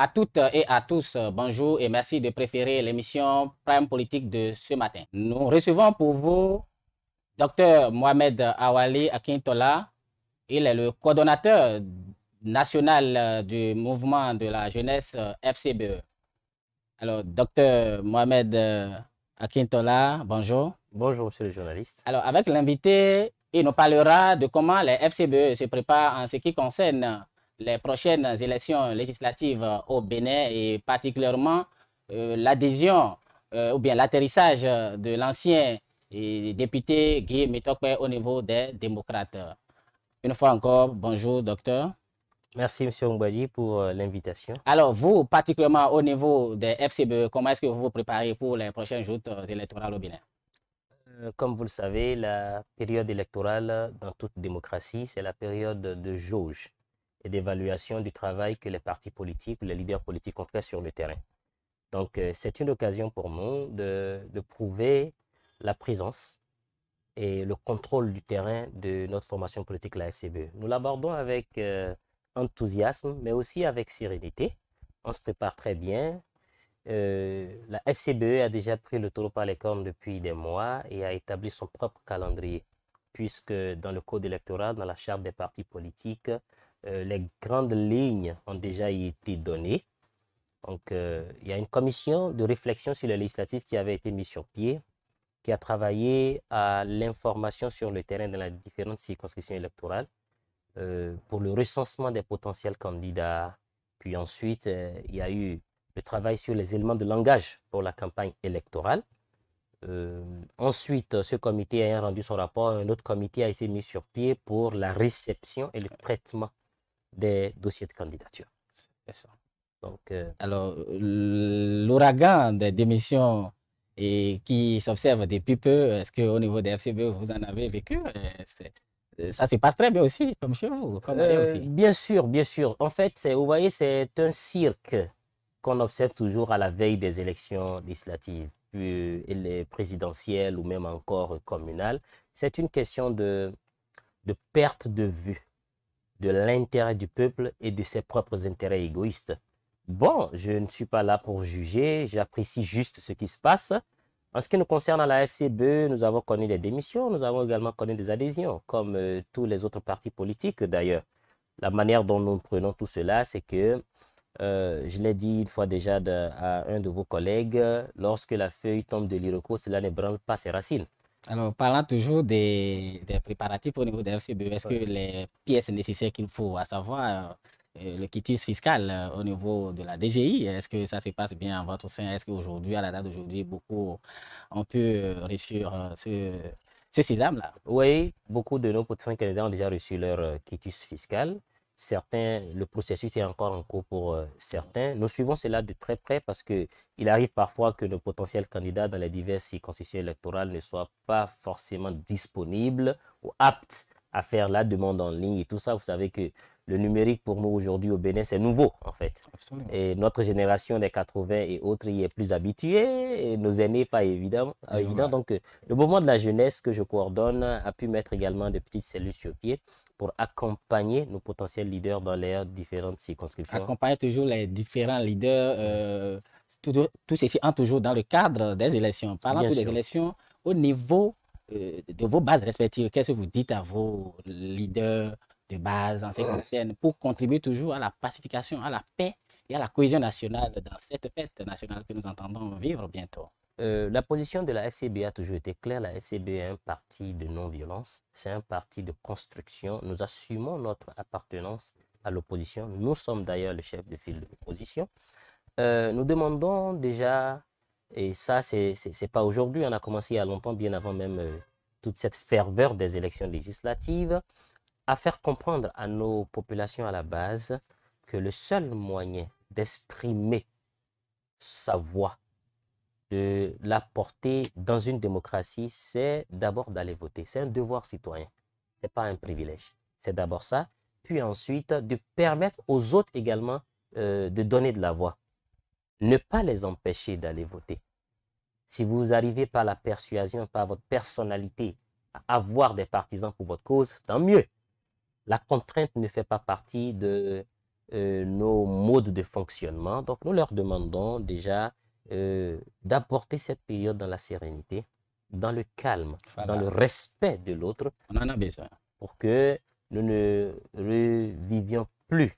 À toutes et à tous, bonjour et merci de préférer l'émission Prime Politique de ce matin. Nous recevons pour vous Dr Mohamed Awali Akintola. Il est le coordonnateur national du mouvement de la jeunesse FCBE. Alors, Dr Mohamed Akintola, bonjour. Bonjour, monsieur le journaliste. Alors, avec l'invité, il nous parlera de comment les FCBE se préparent en ce qui concerne les prochaines élections législatives au Bénin et particulièrement euh, l'adhésion euh, ou bien l'atterrissage de l'ancien euh, député Guy Metokwe au niveau des démocrates. Une fois encore, bonjour docteur. Merci M. Ngbadi pour l'invitation. Alors vous, particulièrement au niveau des FCB, e, comment est-ce que vous vous préparez pour les prochaines joutes électorales au Bénin comme vous le savez, la période électorale dans toute démocratie, c'est la période de jauge et d'évaluation du travail que les partis politiques, les leaders politiques ont fait sur le terrain. Donc, euh, c'est une occasion pour nous de, prouver la présence et le contrôle du terrain de notre formation politique, la FCBE. Nous l'abordons avec euh, enthousiasme, mais aussi avec sérénité. On se prépare très bien. Euh, la FCBE a déjà pris le taureau par les cornes depuis des mois et a établi son propre calendrier, puisque dans le code électoral, dans la charte des partis politiques, euh, les grandes lignes ont déjà été données. Donc, euh, il y a une commission de réflexion sur les législatives qui avait été mise sur pied, qui a travaillé à l'information sur le terrain dans les différentes circonscriptions électorales euh, pour le recensement des potentiels candidats. Puis ensuite, il y a eu le travail sur les éléments de langage pour la campagne électorale. ensuite, ce comité ayant rendu son rapport, un autre comité a été mis sur pied pour la réception et le traitement des dossiers de candidature. C'est ça. Donc, euh, alors, euh, l'ouragan des démissions et qui s'observe depuis peu, est-ce qu'au niveau des FCB, vous en avez vécu euh, Ça se passe très bien aussi, comme chez vous. Comme Bien sûr, bien sûr. En fait, vous voyez, c'est un cirque qu'on observe toujours à la veille des élections législatives, puis les présidentielles ou même encore communales. C'est une question de, de perte de vue de l'intérêt du peuple et de ses propres intérêts égoïstes. Bon, je ne suis pas là pour juger, j'apprécie juste ce qui se passe. En ce qui nous concerne à la FCB, nous avons connu des démissions, nous avons également connu des adhésions, comme euh, tous les autres partis politiques d'ailleurs. La manière dont nous prenons tout cela, c'est que, euh, je l'ai dit une fois déjà à un de vos collègues, lorsque la feuille tombe de l'Iroko, cela ne branle pas ses racines. Alors, parlant toujours des, préparatifs au niveau des FCB, est-ce que les pièces nécessaires qu'il faut, à savoir euh, le quitus fiscal euh, au niveau de la DGI, est-ce que ça se passe bien en votre sein Est-ce qu'aujourd'hui, à la date d'aujourd'hui, beaucoup ont pu euh, réussir ce, ce là Oui, beaucoup de nos potentiels candidats ont déjà reçu leur quitus fiscal. Certains, le processus est encore en cours pour euh, certains. Nous suivons cela de très près parce qu'il arrive parfois que nos potentiels candidats dans les diverses circonscriptions électorales ne soient pas forcément disponibles ou aptes à faire la demande en ligne et tout ça. Vous savez que le numérique pour nous aujourd'hui au Bénin, c'est nouveau en fait. Et notre génération des 80 et autres y est plus habituée, et nos aînés pas évident. Ah, évident. Donc euh, le mouvement de la jeunesse que je coordonne a pu mettre également des petites cellules sur pied pour accompagner nos potentiels leaders dans leurs différentes circonscriptions. Accompagner toujours les différents leaders, euh, tout, ceci entre toujours dans le cadre des élections. Parlant des élections, au niveau euh, de vos bases respectives, qu'est-ce que vous dites à vos leaders de base en ce qui concerne pour contribuer toujours à la pacification, à la paix et à la cohésion nationale dans cette fête nationale que nous entendons vivre bientôt euh, la position de la FCB a toujours été claire. La FCB est un parti de non-violence, c'est un parti de construction. Nous assumons notre appartenance à l'opposition. Nous sommes d'ailleurs le chef de file de l'opposition. Euh, nous demandons déjà, et ça, c'est pas aujourd'hui, on a commencé il y a longtemps, bien avant même euh, toute cette ferveur des élections législatives, à faire comprendre à nos populations à la base que le seul moyen d'exprimer sa voix de la porter dans une démocratie, c'est d'abord d'aller voter. C'est un devoir citoyen. Ce n'est pas un privilège. C'est d'abord ça. Puis ensuite, de permettre aux autres également euh, de donner de la voix. Ne pas les empêcher d'aller voter. Si vous arrivez par la persuasion, par votre personnalité, à avoir des partisans pour votre cause, tant mieux. La contrainte ne fait pas partie de euh, nos modes de fonctionnement. Donc, nous leur demandons déjà euh, d'apporter cette période dans la sérénité, dans le calme, dans le respect de l'autre. On en a besoin. Pour que nous ne revivions plus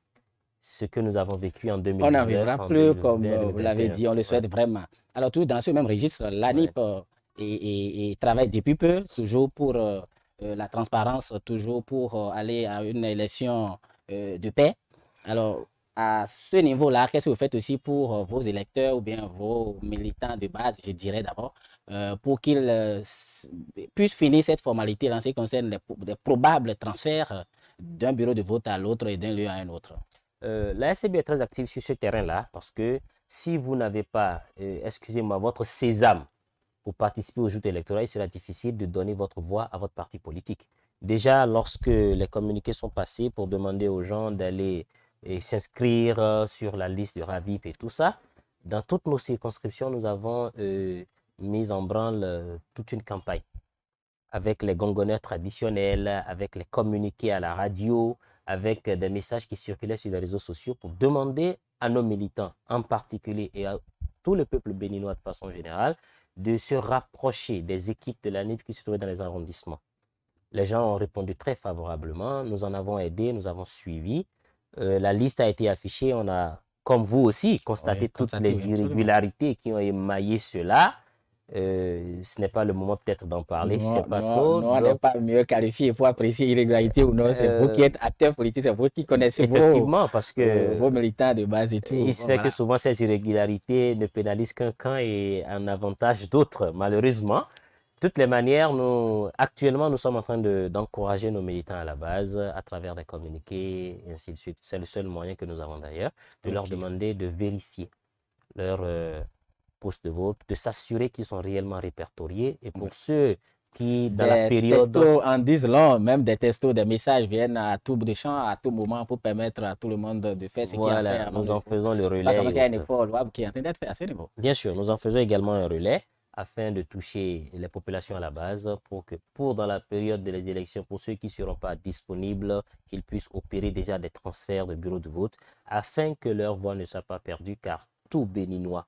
ce que nous avons vécu en 2019. On n'arrivera plus, comme vous l'avez dit, on le souhaite vraiment. Alors, tout dans ce même registre, l'ANIP euh, et, travaille depuis peu, toujours pour euh, la transparence, toujours pour aller à une élection de paix. Alors, à ce niveau-là, qu'est-ce que vous faites aussi pour euh, vos électeurs ou bien vos militants de base, je dirais d'abord, euh, pour qu'ils euh, puissent finir cette formalité en ce qui concerne les, probables transferts d'un bureau de vote à l'autre et d'un lieu à un autre La FCB est très active sur ce terrain-là parce que si vous n'avez pas, excusez-moi, votre sésame pour participer aux joutes électorales, il sera difficile de donner votre voix à votre parti politique. Déjà, lorsque les communiqués sont passés pour demander aux gens d'aller et s'inscrire euh, sur la liste de RAVIP et tout ça. Dans toutes nos circonscriptions, nous avons euh, mis en branle euh, toute une campagne avec les gongoneurs traditionnels, avec les communiqués à la radio, avec des messages qui circulaient sur les réseaux sociaux pour demander à nos militants en particulier et à tout le peuple béninois de façon générale de se rapprocher des équipes de la NIP qui se trouvaient dans les arrondissements. Les gens ont répondu très favorablement, nous en avons aidé, nous avons suivi. Euh, la liste a été affichée. On a, comme vous aussi, constaté toutes les irrégularités qui ont émaillé cela. Euh, ce n'est pas le moment peut-être d'en parler, non, sais pas trop. on n'est pas mieux qualifié pour apprécier l'irrégularité ou non. C'est vous euh, qui êtes acteur politique, c'est vous qui connaissez Effectivement, vos, parce que vos militants de base et tout. Il se fait que souvent ces irrégularités ne pénalisent qu'un camp et en avantage d'autres, malheureusement toutes les manières, nous, actuellement, nous sommes en train d'encourager nos militants à la base à travers des communiqués et ainsi de suite. C'est le seul moyen que nous avons d'ailleurs de leur demander de vérifier leur postes euh, poste de vote, de s'assurer qu'ils sont réellement répertoriés. Et pour ceux qui, dans la période. Testos en disent long, même des testos, des messages viennent à tout champ, à tout moment pour permettre à tout le monde de faire ce qu'il qu'il a à faire. Nous en faisons le relais. il qui est en train d'être fait à ce niveau. Bien sûr, nous en faisons également un relais afin de toucher les populations à la base pour que pour dans la période des élections, pour ceux qui ne seront pas disponibles, qu'ils puissent opérer déjà des transferts de bureaux de vote afin que leur voix ne soit pas perdue car tout Béninois,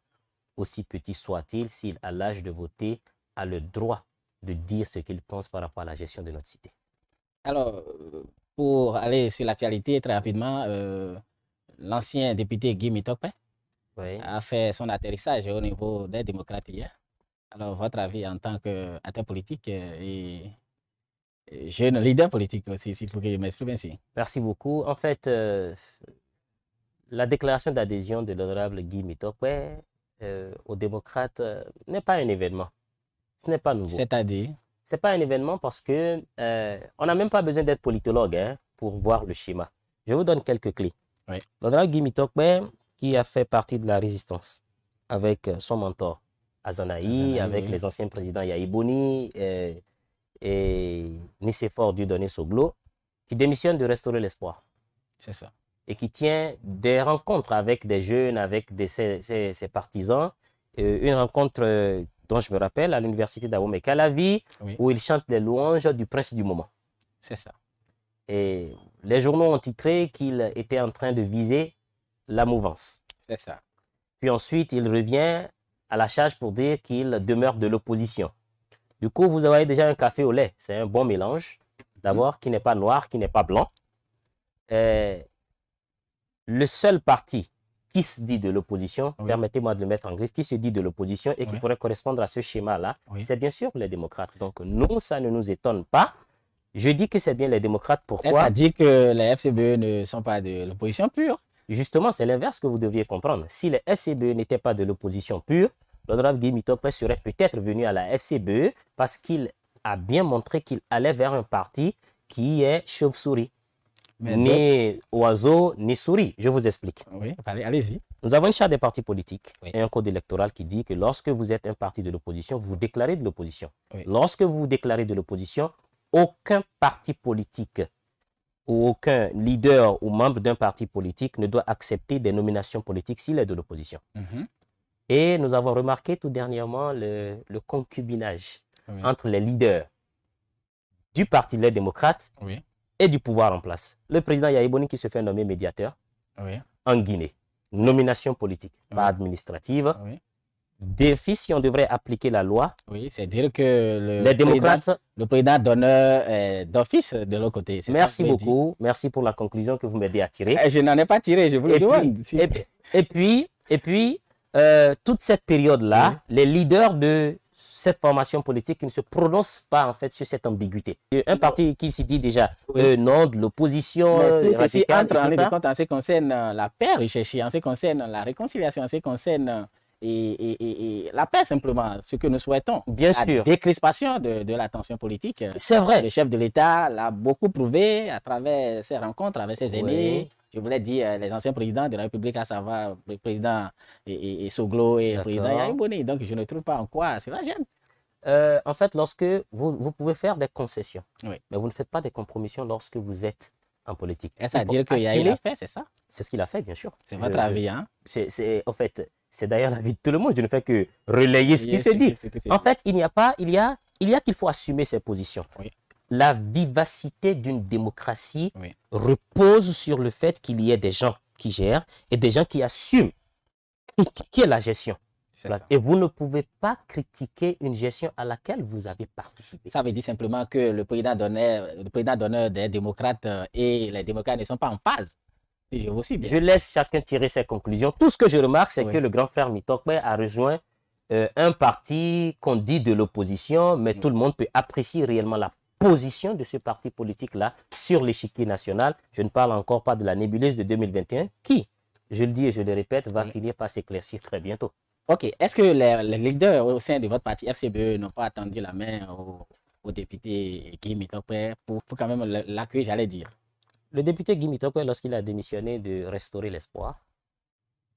aussi petit soit-il, s'il a l'âge de voter, a le droit de dire ce qu'il pense par rapport à la gestion de notre cité. Alors, euh, pour aller sur l'actualité très rapidement, euh, l'ancien député Guy Mitokpe a fait son atterrissage au niveau des démocrates hier. Alors, votre avis en tant qu'acteur politique euh, et jeune leader politique aussi, s'il vous plaît, je m'exprime ainsi. Merci beaucoup. En fait, euh, la déclaration d'adhésion de l'honorable Guy Mitokwe euh, aux démocrates n'est pas un événement. Ce n'est pas nouveau. C'est-à-dire Ce n'est pas un événement parce que on n'a même pas besoin d'être politologue hein, pour voir le schéma. Je vous donne quelques clés. L'honorable Guy Mitokwe, qui a fait partie de la résistance avec son mentor, Azanaï, avec les anciens présidents Yaïbouni et, et Nicéphore Dudonné Soglo, qui démissionne de Restaurer l'Espoir. C'est ça. Et qui tient des rencontres avec des jeunes, avec des, ses, partisans. une rencontre euh, dont je me rappelle à l'université la oui. où il chante les louanges du prince du moment. C'est ça. Et les journaux ont titré qu'il était en train de viser la mouvance. C'est ça. Puis ensuite, il revient à la charge pour dire qu'il demeure de l'opposition. Du coup, vous avez déjà un café au lait. C'est un bon mélange, d'abord, qui n'est pas noir, qui n'est pas blanc. Euh, le seul parti qui se dit de l'opposition, permettez-moi de le mettre en griffe, qui se dit de l'opposition et qui pourrait correspondre à ce schéma-là, c'est bien sûr les démocrates. Donc nous, ça ne nous étonne pas. Je dis que c'est bien les démocrates. Pourquoi Ça dit que les FCBE ne sont pas de l'opposition pure. Justement, c'est l'inverse que vous deviez comprendre. Si les FCBE n'étaient pas de l'opposition pure, l'honorable Guy serait peut-être venu à la FCBE parce qu'il a bien montré qu'il allait vers un parti qui est chauve-souris. Ni oiseau, ni souris. Je vous explique. Ah oui, allez-y. Nous avons une charte des partis politiques et un code électoral qui dit que lorsque vous êtes un parti de l'opposition, vous déclarez de l'opposition. Lorsque vous déclarez de l'opposition, aucun parti politique ou aucun leader ou membre d'un parti politique ne doit accepter des nominations politiques s'il est de l'opposition. Mhm. Et nous avons remarqué tout dernièrement le, concubinage entre les leaders du Parti Les Démocrates et du pouvoir en place. Le président Yaïboni qui se fait nommer médiateur en Guinée. Nomination politique, pas administrative. Défi si on devrait appliquer la loi. Oui, c'est-à-dire que le, les démocrates, président, le président d'honneur d'office de l'autre côté. Merci beaucoup. Merci pour la conclusion que vous m'avez à tirer. Eh, je n'en ai pas tiré, je vous le demande. et puis, et puis euh, toute cette période-là, les leaders de cette formation politique ne se prononcent pas en fait sur cette ambiguïté. Un parti qui s'y dit déjà euh, non de l'opposition Entre en de compte en ce qui concerne euh, la paix recherchée, en ce qui concerne la réconciliation, en ce qui concerne et, la paix simplement, ce que nous souhaitons. Bien la décrispation de, de, la tension politique. C'est vrai. Le chef de l'État l'a beaucoup prouvé à travers ses rencontres avec ses aînés je voulais dire euh, les anciens présidents de la République, à savoir le président et, Soglo et le président Donc, je ne trouve pas en quoi cela gêne. Euh, en fait, lorsque vous, vous, pouvez faire des concessions, mais vous ne faites pas des compromissions lorsque vous êtes en politique. cest à dire qu'il y a fait, c'est ça C'est ce qu'il a fait, bien sûr. C'est votre avis, hein c'est, En fait, c'est d'ailleurs l'avis de tout le monde. Je ne fais que relayer ce qui se dit. En fait, il n'y a pas, il y a, il y a qu'il faut assumer ses positions. Oui la vivacité d'une démocratie repose sur le fait qu'il y ait des gens qui gèrent et des gens qui assument critiquer la gestion. Et vous ne pouvez pas critiquer une gestion à laquelle vous avez participé. Ça veut dire simplement que le président d'honneur, président d'honneur des démocrates euh, et les démocrates ne sont pas en phase. Je, vous suis bien. je laisse chacun tirer ses conclusions. Tout ce que je remarque, c'est que le grand frère Mitokbe a rejoint euh, un parti qu'on dit de l'opposition, mais tout le monde peut apprécier réellement la position de ce parti politique-là sur l'échiquier national. Je ne parle encore pas de la nébuleuse de 2021 qui, je le dis et je le répète, va finir par s'éclaircir très bientôt. OK. Est-ce que les, leaders au sein de votre parti FCBE n'ont pas attendu la main au, député Guy pour, pour, quand même l'accueillir, j'allais dire? Le député Guy lorsqu'il a démissionné de Restaurer l'Espoir,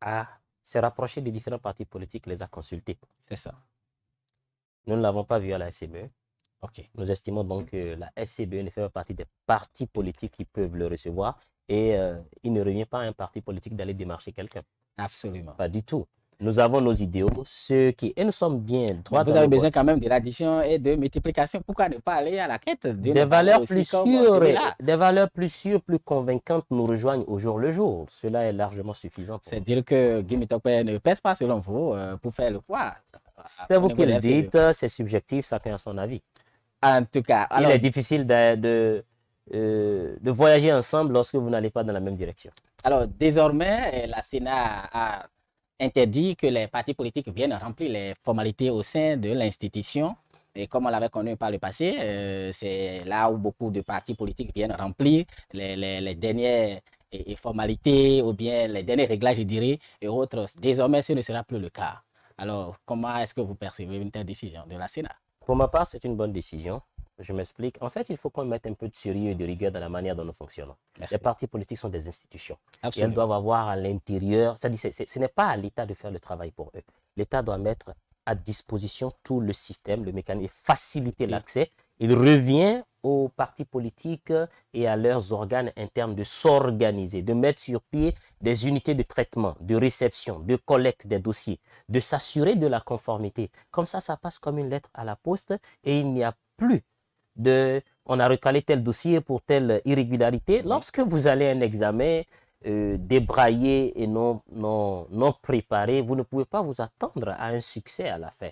a s'est rapproché des différents partis politiques, les a consultés. C'est ça. Nous ne l'avons pas vu à la FCBE. Nous estimons donc que la FCBE ne fait pas partie des partis politiques qui peuvent le recevoir et euh, il ne revient pas à un parti politique d'aller démarcher quelqu'un. Absolument. Pas du tout. Nous avons nos idéaux, ceux qui. Et nous sommes bien droits. Vous avez besoin quand même de l'addition et de multiplication. Pourquoi ne pas aller à la quête de des valeurs plus sûres, des valeurs plus sûres, plus convaincantes nous rejoignent au jour le jour. Cela est largement suffisant. C'est-à-dire que Guimitopé ne pèse pas selon vous euh, pour faire le poids. C'est vous qui le dites, c'est subjectif, chacun a son avis. En tout cas, il est difficile de, euh, de, voyager ensemble lorsque vous n'allez pas dans la même direction. Alors, désormais, euh, la Sénat a interdit que les partis politiques viennent remplir les formalités au sein de l'institution. Et comme on l'avait connu par le passé, euh, c'est là où beaucoup de partis politiques viennent remplir les, les, dernières formalités ou bien les derniers réglages, je dirais, et autres. Désormais, ce ne sera plus le cas. Alors, comment est-ce que vous percevez une telle décision de la Sénat pour ma part, c'est une bonne décision. Je m'explique. En fait, il faut qu'on mette un peu de sérieux et de rigueur dans la manière dont nous fonctionnons. Les partis politiques sont des institutions. Et elles doivent avoir à l'intérieur, ça dit, ce n'est pas à l'État de faire le travail pour eux. L'État doit mettre à disposition tout le système, le mécanisme, faciliter l'accès. Il revient aux partis politiques et à leurs organes internes de s'organiser, de mettre sur pied des unités de traitement, de réception, de collecte des dossiers, de s'assurer de la conformité. Comme ça, ça passe comme une lettre à la poste et il n'y a plus de on a recalé tel dossier pour telle irrégularité. Lorsque vous allez à un examen, euh, débraillé et non, non, non préparé, vous ne pouvez pas vous attendre à un succès à la fin.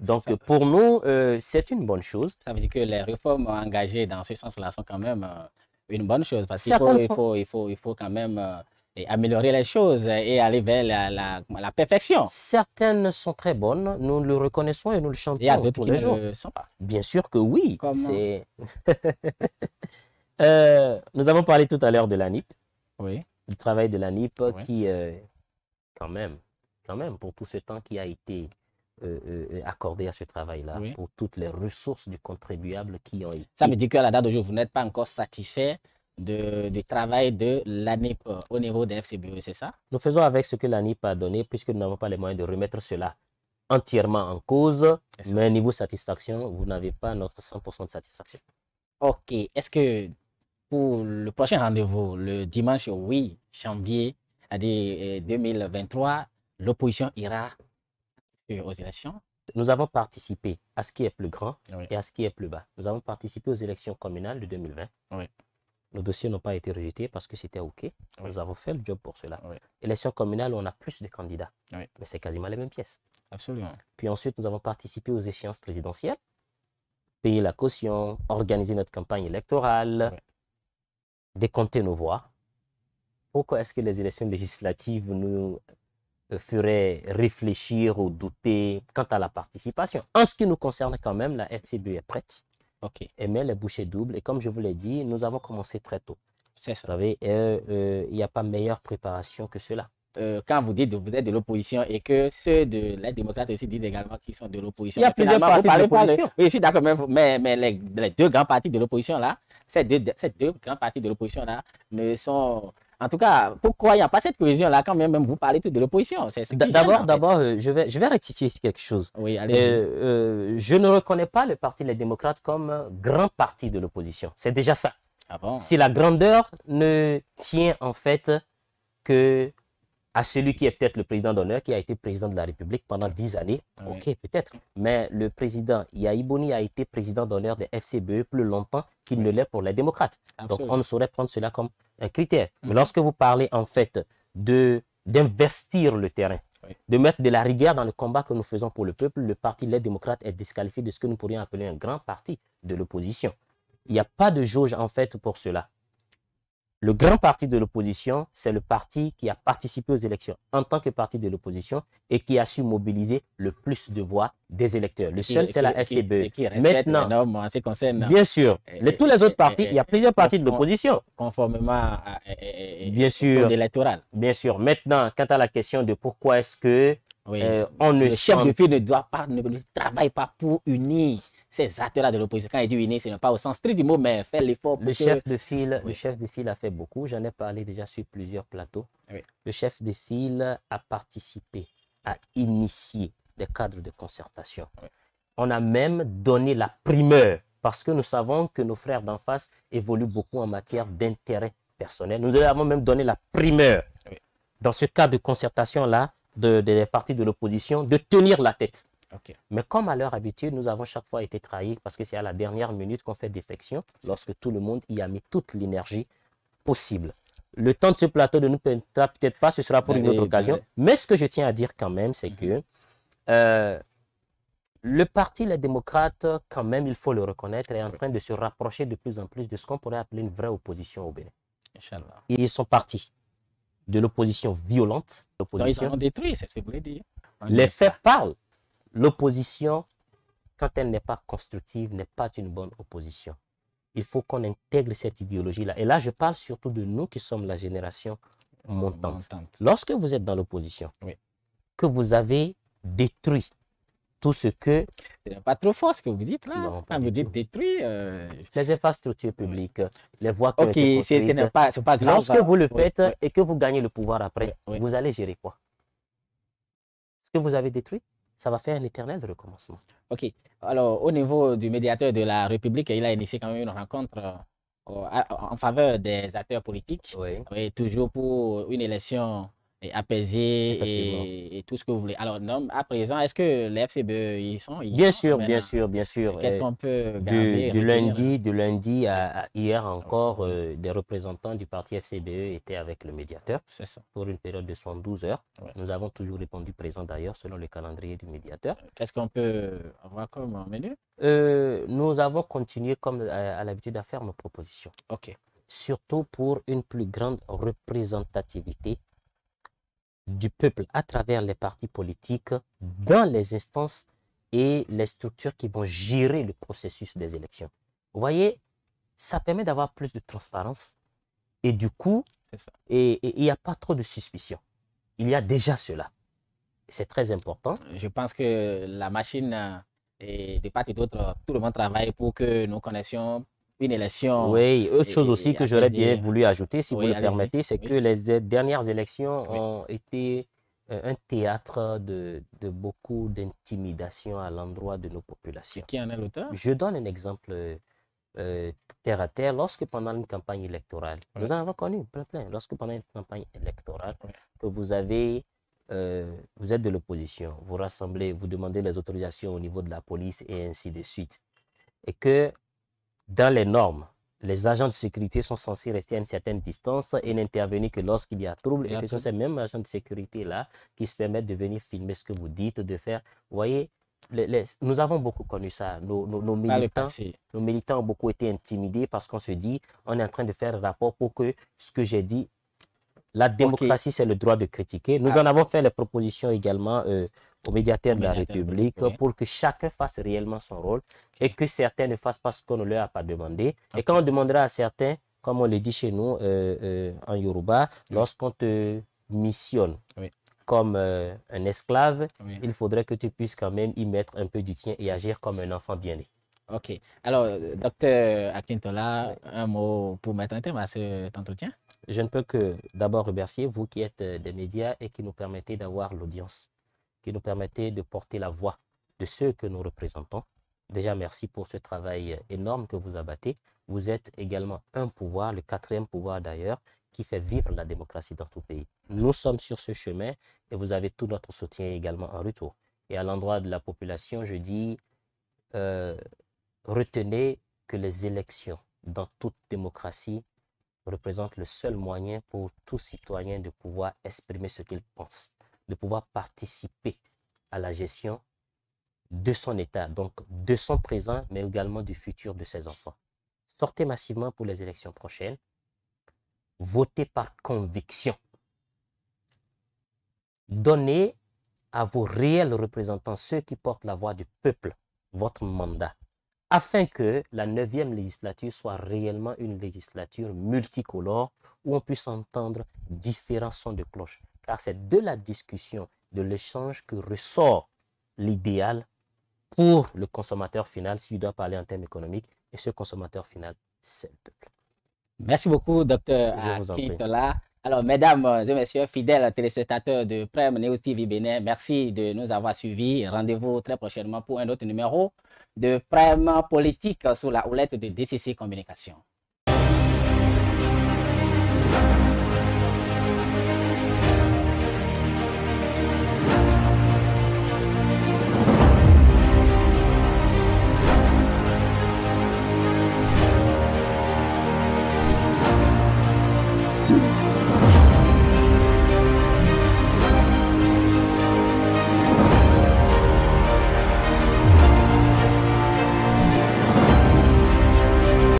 Donc, pour nous, euh, c'est une bonne chose. Ça veut dire que les réformes engagées dans ce sens-là sont quand même euh, une bonne chose parce qu'il faut, il faut, il faut, il faut quand même améliorer les choses et aller vers la, la, perfection. Certaines sont très bonnes, nous le reconnaissons et nous le chantons. Il les ne le sont Bien sûr que oui. Comment... nous avons parlé tout à l'heure de la NIP. Oui le travail de l'ANIP qui, euh, quand même, quand même, pour tout ce temps qui a été euh, euh, accordé à ce travail-là, pour toutes les ressources du contribuable qui ont été. Ça me dit qu'à la date d'aujourd'hui, vous n'êtes pas encore satisfait de, du travail de l'ANIP au niveau des FCBE, c'est ça Nous faisons avec ce que l'ANIP a donné, puisque nous n'avons pas les moyens de remettre cela entièrement en cause, mais niveau satisfaction, vous n'avez pas notre 100% de satisfaction. Ok, est-ce que pour le prochain rendez-vous, le dimanche 8 janvier 2023, euh, l'opposition ira euh, aux élections. Nous avons participé à ce qui est plus grand et à ce qui est plus bas. Nous avons participé aux élections communales de 2020. Nos dossiers n'ont pas été rejetés parce que c'était OK. Nous avons fait le job pour cela. Élections communales, on a plus de candidats, mais c'est quasiment les mêmes pièces. Absolument. Puis ensuite, nous avons participé aux échéances présidentielles, payé la caution, organisé notre campagne électorale, décompter nos voix Pourquoi est-ce que les élections législatives nous euh, feraient réfléchir ou douter quant à la participation En ce qui nous concerne quand même, la FCB est prête. Ok. Et met les bouchées doubles. Et comme je vous l'ai dit, nous avons commencé très tôt. C'est ça. Vous savez, euh, euh, il n'y a pas meilleure préparation que cela. quand vous dites que vous êtes de l'opposition et que ceux de la démocrate aussi disent également qu'ils sont de l'opposition. Il y a plusieurs partis de l'opposition. Oui, je suis d'accord, mais, mais, les, les, deux grands partis de l'opposition, là, ces deux, grands partis de l'opposition-là ne sont... En tout cas, pourquoi il n'y a pas cette cohésion-là quand même, vous parlez tout de l'opposition D'abord, d'abord, euh, je, vais, je vais rectifier quelque chose. Oui, euh, allez euh, je ne reconnais pas le Parti des Démocrates comme grand parti de l'opposition. C'est déjà ça. Ah si la grandeur ne tient en fait que à celui qui est peut-être le président d'honneur, qui a été président de la République pendant dix années. Ah OK, peut-être. Mais le président Yaïboni a été président d'honneur des FCBE plus longtemps qu'il ne l'est pour les démocrates. Donc, on ne saurait prendre cela comme un critère. Mais lorsque vous parlez, en fait, d'investir le terrain, de mettre de la rigueur dans le combat que nous faisons pour le peuple, le parti Les Démocrates est disqualifié de ce que nous pourrions appeler un grand parti de l'opposition. Il n'y a pas de jauge, en fait, pour cela. Le grand parti de l'opposition, c'est le parti qui a participé aux élections en tant que parti de l'opposition et qui a su mobiliser le plus de voix des électeurs. Le seul, c'est la FCBE. Maintenant, Bien sûr. tous les autres partis, il y a plusieurs partis de l'opposition. Conformément à, bien sûr, électoral. Bien sûr. Maintenant, quant à la question de pourquoi est-ce que euh, on ne le chef ne doit pas, ne travaille pas pour unir ces acteurs-là de l'opposition, quand il dit unis, ce n'est pas au sens strict du mot, mais faire l'effort pour le chef de file, Le chef de file a fait beaucoup. J'en ai parlé déjà sur plusieurs plateaux. Le chef de file a participé, a initié des cadres de concertation. On a même donné la primeur parce que nous savons que nos frères d'en face évoluent beaucoup en matière d'intérêt personnel. Nous avons même donné la primeur dans ce cadre de concertation-là des de, partis de l'opposition de tenir la tête. Mais comme à leur habitude, nous avons chaque fois été trahis parce que c'est à la dernière minute qu'on fait défection, lorsque tout le monde y a mis toute l'énergie possible. Le temps de ce plateau ne nous permettra peut-être pas, ce sera pour une autre occasion. Mais ce que je tiens à dire quand même, c'est que mhm. euh, le parti Les Démocrates, quand même, il faut le reconnaître, est en train de se rapprocher de plus en plus de ce qu'on pourrait appeler une vraie opposition au Bénin. Ils sont partis de l'opposition violente. ils ont détruit, c'est ce que vous voulez dire. les faits parlent. L'opposition, quand elle n'est pas constructive, n'est pas une bonne opposition. Il faut qu'on intègre cette idéologie-là. Et là, je parle surtout de nous qui sommes la génération montante. Lorsque vous êtes dans l'opposition, que vous avez détruit tout ce que... Ce n'est pas trop fort ce que vous dites là. Non, vous dites détruit... Euh, les infrastructures publiques, les voies que Ok, ce n'est pas, grave. Lorsque vous le faites et que vous gagnez le pouvoir après, vous allez gérer quoi Ce que vous avez détruit ça va faire un éternel recommencement. OK. Alors, au niveau du médiateur de la République, il a initié quand même une rencontre euh, en faveur des acteurs politiques, oui. Oui, toujours pour une élection et apaisé et, tout ce que vous voulez. Alors, non, à présent, est-ce que les FCBE ils sont Bien sûr, bien sûr, bien sûr. Qu'est-ce euh, qu'on peut garder du, lundi, du lundi à, hier encore, euh, des représentants du parti FCBE étaient avec le médiateur ça. pour une période de 72 heures. Nous avons toujours répondu présent d'ailleurs selon le calendrier du médiateur. Euh, qu'est-ce qu'on peut avoir comme menu Nous avons continué comme à, à l'habitude à faire nos propositions. OK. Surtout pour une plus grande représentativité du peuple à travers les partis politiques dans les instances et les structures qui vont gérer le processus des élections. Vous voyez, ça permet d'avoir plus de transparence et du coup, il n'y a pas trop de suspicion. Il y a déjà cela. C'est très important. Je pense que la machine, euh, et de part et d'autre, tout le monde travaille pour que nous connaissions une élection. Oui, autre chose aussi que j'aurais bien voulu ajouter, si vous le permettez, c'est que les euh, dernières élections ont été euh, un théâtre de, beaucoup d'intimidation à l'endroit de nos populations. qui en est l'auteur Je donne un exemple euh, terre à terre. Lorsque pendant une campagne électorale, nous en avons connu plein, plein, lorsque pendant une campagne électorale, que vous avez vous êtes de l'opposition, vous rassemblez, vous demandez les autorisations au niveau de la police et ainsi de suite. Et que dans les normes, les agents de sécurité sont censés rester à une certaine distance et n'intervenir que lorsqu'il y a trouble. Et, ce sont ces mêmes agents de sécurité-là qui se permettent de venir filmer ce que vous dites, de faire. Vous voyez, nous avons beaucoup connu ça. Nos, militants, nos militants ont beaucoup été intimidés parce qu'on se dit, on est en train de faire rapport pour que ce que j'ai dit, la démocratie, c'est le droit de critiquer. Nous ah. en avons fait les propositions également euh, aux médiateur de la République pour que chacun fasse réellement son rôle et que certains ne fassent pas ce qu'on ne leur a pas demandé. Et quand on demandera à certains, comme on le dit chez nous euh, euh, en Yoruba, lorsqu'on te missionne comme euh, un esclave, il faudrait que tu puisses quand même y mettre un peu du tien et agir comme un enfant bien-né. OK. Alors, docteur Akintola, un mot pour mettre un terme à cet entretien Je ne peux que d'abord remercier vous qui êtes des médias et qui nous permettez d'avoir l'audience qui nous permettait de porter la voix de ceux que nous représentons. Déjà, merci pour ce travail énorme que vous abattez. Vous êtes également un pouvoir, le quatrième pouvoir d'ailleurs, qui fait vivre la démocratie dans tout pays. Nous sommes sur ce chemin et vous avez tout notre soutien également en retour. Et à l'endroit de la population, je dis, euh, retenez que les élections dans toute démocratie représentent le seul moyen pour tout citoyen de pouvoir exprimer ce qu'il pense de pouvoir participer à la gestion de son État, donc de son présent, mais également du futur de ses enfants. Sortez massivement pour les élections prochaines. Votez par conviction. Donnez à vos réels représentants, ceux qui portent la voix du peuple, votre mandat, afin que la neuvième législature soit réellement une législature multicolore où on puisse entendre différents sons de cloche car c'est de la discussion, de l'échange que ressort l'idéal pour le consommateur final, si doit parler en termes économiques, et ce consommateur final, c'est le peuple. Merci beaucoup, docteur Akitola. Alors, mesdames et messieurs, fidèles téléspectateurs de Prem News TV Bénin, merci de nous avoir suivis. Rendez-vous très prochainement pour un autre numéro de Prem Politique sous la houlette de DCC Communication.